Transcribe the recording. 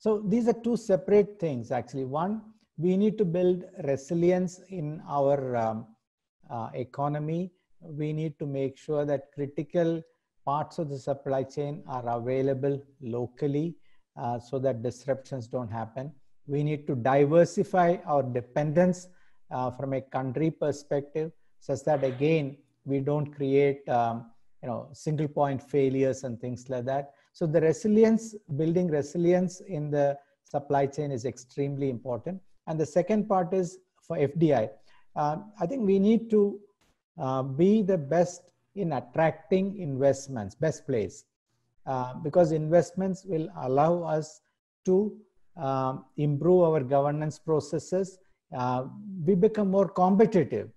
So these are two separate things actually. One, we need to build resilience in our um, uh, economy. We need to make sure that critical parts of the supply chain are available locally uh, so that disruptions don't happen. We need to diversify our dependence uh, from a country perspective such that again, we don't create um, you know single point failures and things like that so the resilience building resilience in the supply chain is extremely important and the second part is for fdi uh, i think we need to uh, be the best in attracting investments best place uh, because investments will allow us to uh, improve our governance processes uh, we become more competitive